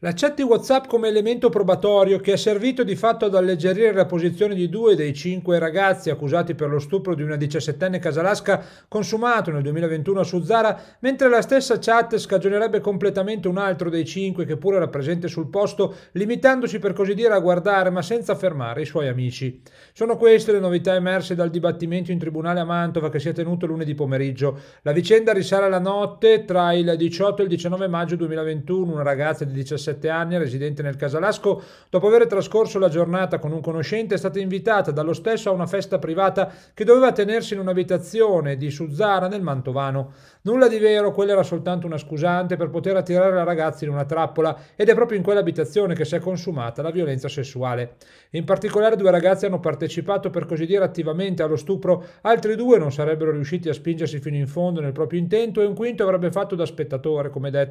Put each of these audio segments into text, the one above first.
La chat di WhatsApp come elemento probatorio che ha servito di fatto ad alleggerire la posizione di due dei cinque ragazzi accusati per lo stupro di una diciassettenne casalasca consumato nel 2021 a Suzzara, mentre la stessa chat scagionerebbe completamente un altro dei cinque che pure era presente sul posto, limitandosi per così dire a guardare ma senza fermare i suoi amici. Sono queste le novità emerse dal dibattimento in tribunale a Mantova che si è tenuto lunedì pomeriggio. La vicenda risale alla notte tra il 18 e il 19 maggio 2021, una ragazza di 17 17 anni, residente nel Casalasco, dopo aver trascorso la giornata con un conoscente, è stata invitata dallo stesso a una festa privata che doveva tenersi in un'abitazione di Suzzara nel Mantovano. Nulla di vero, quella era soltanto una scusante per poter attirare la ragazza in una trappola ed è proprio in quell'abitazione che si è consumata la violenza sessuale. In particolare due ragazzi hanno partecipato per così dire attivamente allo stupro, altri due non sarebbero riusciti a spingersi fino in fondo nel proprio intento e un quinto avrebbe fatto da spettatore, come detto.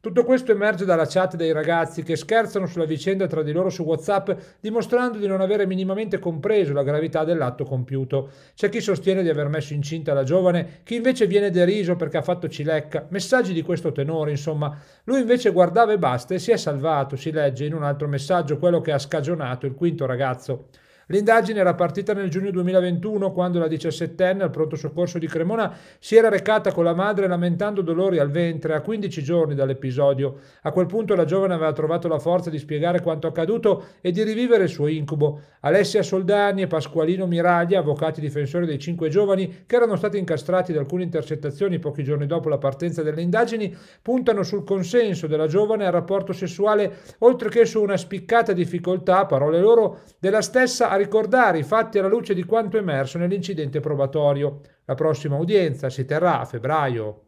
Tutto questo emerge dalla chat dei ragazzi che scherzano sulla vicenda tra di loro su WhatsApp, dimostrando di non avere minimamente compreso la gravità dell'atto compiuto. C'è chi sostiene di aver messo incinta la giovane, chi invece viene deriso perché ha fatto cilecca, messaggi di questo tenore, insomma. Lui invece guardava e basta e si è salvato, si legge in un altro messaggio quello che ha scagionato il quinto ragazzo. L'indagine era partita nel giugno 2021 quando la 17enne al pronto soccorso di Cremona si era recata con la madre lamentando dolori al ventre a 15 giorni dall'episodio. A quel punto la giovane aveva trovato la forza di spiegare quanto accaduto e di rivivere il suo incubo. Alessia Soldani e Pasqualino Miraglia, avvocati difensori dei cinque giovani che erano stati incastrati da alcune intercettazioni pochi giorni dopo la partenza delle indagini, puntano sul consenso della giovane al rapporto sessuale oltre che su una spiccata difficoltà, parole loro, della stessa ricordare i fatti alla luce di quanto emerso nell'incidente probatorio. La prossima udienza si terrà a febbraio